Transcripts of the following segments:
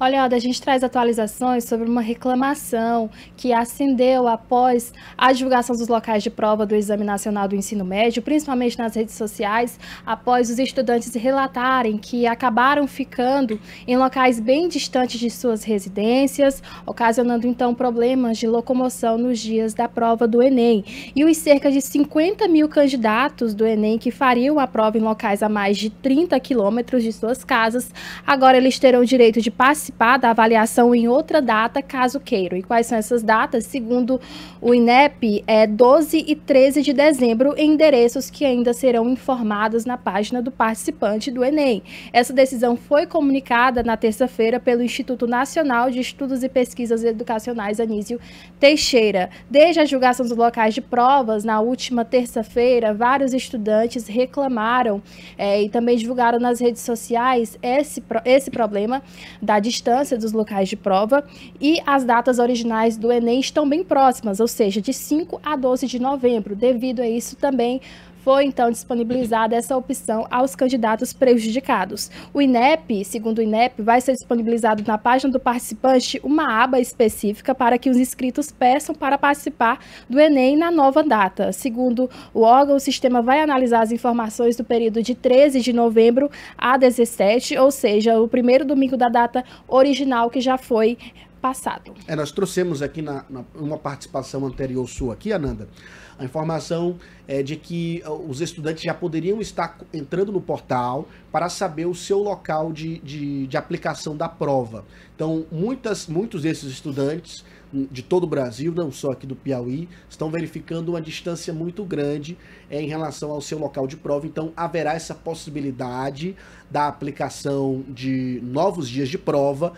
Olha, Alda, a gente traz atualizações sobre uma reclamação que acendeu após a divulgação dos locais de prova do Exame Nacional do Ensino Médio, principalmente nas redes sociais, após os estudantes relatarem que acabaram ficando em locais bem distantes de suas residências, ocasionando então problemas de locomoção nos dias da prova do Enem. E os cerca de 50 mil candidatos do Enem que fariam a prova em locais a mais de 30 quilômetros de suas casas, agora eles terão direito de passar participar da avaliação em outra data, caso queiram. E quais são essas datas? Segundo o INEP, é 12 e 13 de dezembro, endereços que ainda serão informados na página do participante do Enem. Essa decisão foi comunicada na terça-feira pelo Instituto Nacional de Estudos e Pesquisas Educacionais Anísio Teixeira. Desde a julgação dos locais de provas, na última terça-feira, vários estudantes reclamaram é, e também divulgaram nas redes sociais esse, esse problema da distância distância dos locais de prova e as datas originais do Enem estão bem próximas, ou seja, de 5 a 12 de novembro. Devido a isso também foi então disponibilizada essa opção aos candidatos prejudicados. O INEP, segundo o INEP, vai ser disponibilizado na página do participante uma aba específica para que os inscritos peçam para participar do Enem na nova data. Segundo o órgão, o sistema vai analisar as informações do período de 13 de novembro a 17, ou seja, o primeiro domingo da data original que já foi passado. É, nós trouxemos aqui na, na uma participação anterior sua aqui, Ananda, a informação é, de que os estudantes já poderiam estar entrando no portal para saber o seu local de, de, de aplicação da prova. Então, muitas, muitos desses estudantes hum, de todo o Brasil, não só aqui do Piauí, estão verificando uma distância muito grande é, em relação ao seu local de prova. Então, haverá essa possibilidade da aplicação de novos dias de prova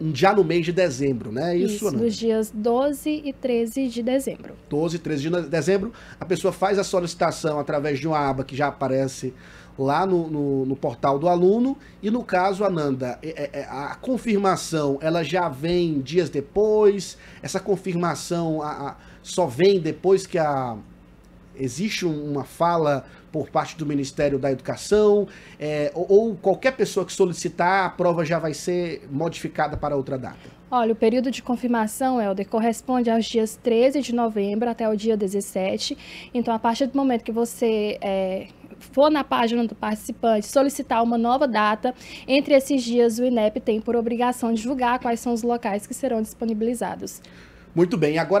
um dia no mês de dezembro, né? É isso, Isso nos dias 12 e 13 de dezembro. 12 e 13 de dezembro, a pessoa faz a solicitação através de uma aba que já aparece lá no, no, no portal do aluno, e no caso, Ananda, é, é, a confirmação, ela já vem dias depois, essa confirmação a, a, só vem depois que a existe uma fala por parte do Ministério da Educação, é, ou, ou, qualquer pessoa que solicitar, a prova já vai ser modificada para outra data? Olha, o período de confirmação, Helder, corresponde aos dias 13 de novembro até o dia 17. Então, a partir do momento que você é, for na página do participante solicitar uma nova data, entre esses dias o INEP tem por obrigação divulgar quais são os locais que serão disponibilizados. Muito bem, agora